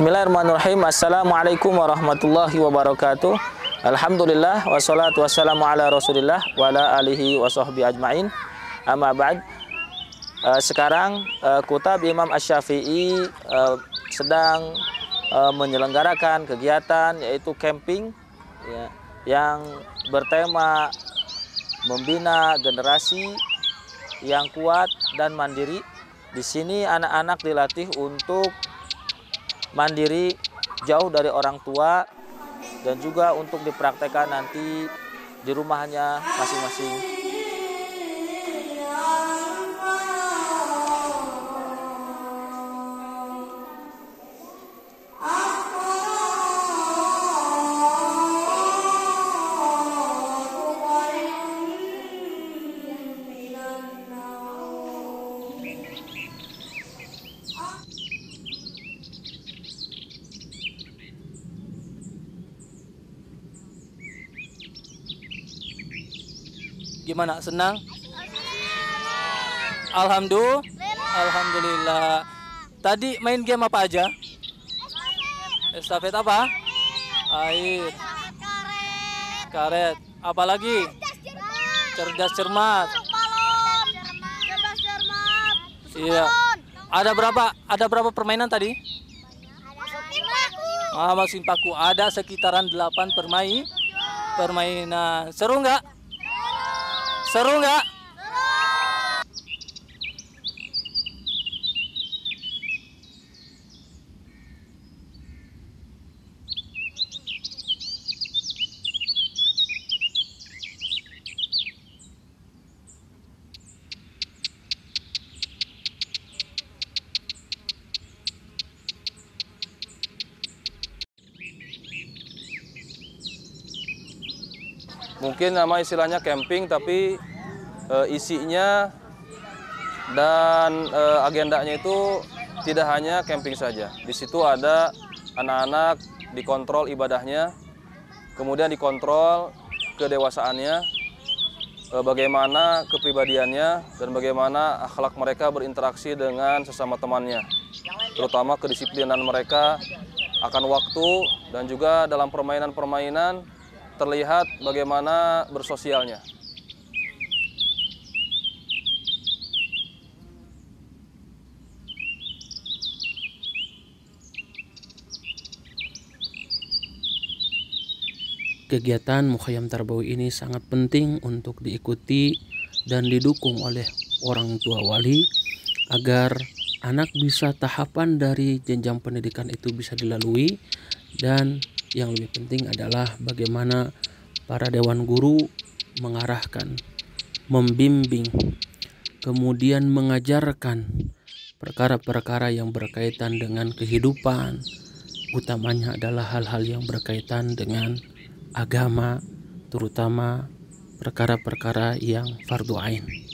Bismillahirrahmanirrahim. Assalamualaikum warahmatullahi wabarakatuh. Alhamdulillah wassalatu wassalamu ala Rasulillah wa ala alihi wa ajmain. Amma ba'd. Eh, sekarang eh, Kutab Imam Asy-Syafi'i eh, sedang menyelenggarakan kegiatan yaitu camping ya, yang bertema membina generasi yang kuat dan mandiri. Di sini anak-anak dilatih untuk mandiri jauh dari orang tua dan juga untuk dipraktekkan nanti di rumahnya masing-masing Gimana? Senang? Alhamdulillah. Alhamdulillah. Tadi main game apa aja? Estafet apa? Air. Karet. Apalagi? Cerdas cermat. Cerdas cermat. Iya. Ada berapa? Ada berapa permainan tadi? Ah, masih paku ada sekitaran 8 permain permainan. Seru nggak? Seru nggak? mungkin nama istilahnya camping tapi e, isinya dan e, agendanya itu tidak hanya camping saja. Di situ ada anak-anak dikontrol ibadahnya, kemudian dikontrol kedewasaannya, e, bagaimana kepribadiannya dan bagaimana akhlak mereka berinteraksi dengan sesama temannya. Terutama kedisiplinan mereka akan waktu dan juga dalam permainan-permainan terlihat bagaimana bersosialnya. Kegiatan Mukhayam Tarbawi ini sangat penting untuk diikuti dan didukung oleh orang tua wali agar anak bisa tahapan dari jenjang pendidikan itu bisa dilalui dan yang lebih penting adalah bagaimana para dewan guru mengarahkan, membimbing, kemudian mengajarkan perkara-perkara yang berkaitan dengan kehidupan. Utamanya adalah hal-hal yang berkaitan dengan agama, terutama perkara-perkara yang fardu ain.